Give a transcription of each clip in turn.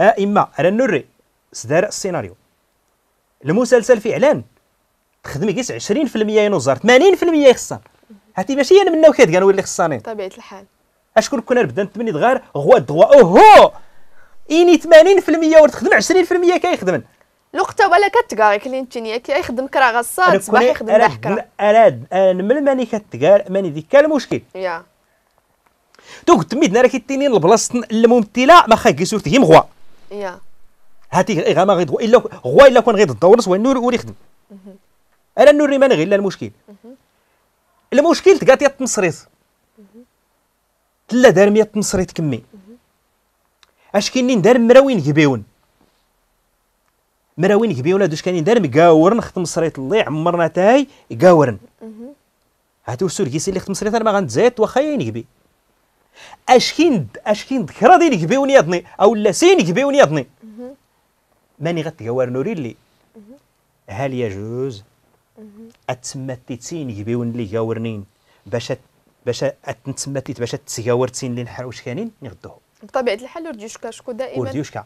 أه، إما على النري سدار السيناريو المسلسل فعلا تخدمي كيس 20% ينوزر 80% يخصن هاتي ماشي انا منا وكاد اللي خصاني طبيعه الحال اشكون كنا بدا نتمني دغار غوا دغوا اوهو اني 80% وتخدم 20% كيخدم الوقت ولا كتكار كلين تشينيا كيخدم كرا غصاد صباح يخدم ضحكه انا من ماني كتكار ماني ديك المشكل يا دوك تميدنا راه كيتينين لبلاصه الممثله ما خا كيسور تيم غوا يا هاتيك غاما غير الا غوا الا كان غير الدورس والنور وريخدم انا النور ما غير لا المشكل المشكل تقات يا التمصريط تلا دار 100 تمصريط كمي اش كاينين دار مراوين كبيون مراوين كبيون هادوش كاينين دار مقاورن ختم الصريط اللي عمرنا تاي قاورن هاتو كيسير اللي ختم الصريط انا ما غنتزايد واخا ينكبي يعني اش اش كاين ذكرى ديال كبيون يضني او لا سين كبيون يضني ماني غتقوار نوري لي هل يجوز اتمتي تسين كبيون اللي قاورنين باش باش اتمتي باش تسقاور تسين اللي نحروش كانين نغدوه بطبيعه الحال ورديوشكا شكو دائما ورديوشكا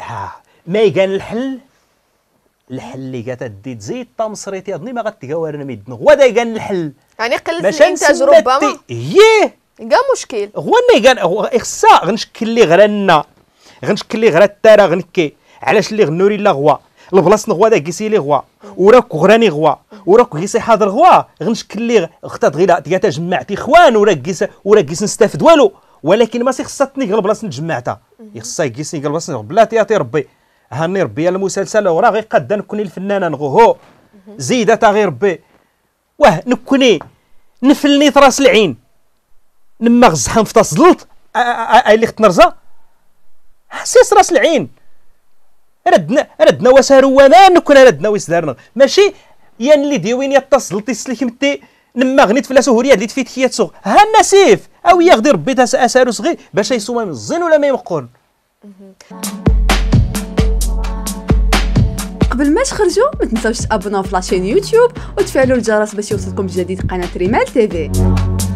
ها ما يقال الحل الحل اللي قالت دي تزيد تمصريتي اظني ما غتقاورنا ميدن هو دا كان الحل يعني قلت الانتاج ربما ييه كاع مشكل هو انا كان هو خصا غنشكل لي غير غنشكل لي غير التارا غنكي علاش اللي غنوري لا غوا البلاصه غوا داك كيسي لي غوا وراك غراني غوا وراك كيسي حاضر غوا غنشكل لي اختار دغيلا تياتا جمعتي اخوان وراك كيس وراك كيس نستافد والو ولكن ما خصتني غير البلاصه تجمعتها خصها كيسي غير البلاصه بلاتي يا ربي هاني ربي المسلسل وراه غير قاد نكوني الفنانه هو زيده تا غير ربي واه نكوني نفلني طراس راس العين نما غزحان في طاس زلط اللي نرزا حسيس راس العين ردنا ردنا وسارو وانا نكون ردنا ويسدارنا ماشي يا اللي ديوين يا طاس زلط يسلك متي نما غنيت فلا سهوريه اللي تفيت هي تسوغ ها النسيف او يا غدي ربي اسارو صغير باش يسوى من الزين ولا ما يمقون قبل ما تخرجوا ما تنساوش تابوناو في لاشين يوتيوب وتفعلوا الجرس باش يوصلكم جديد قناه ريمال تي في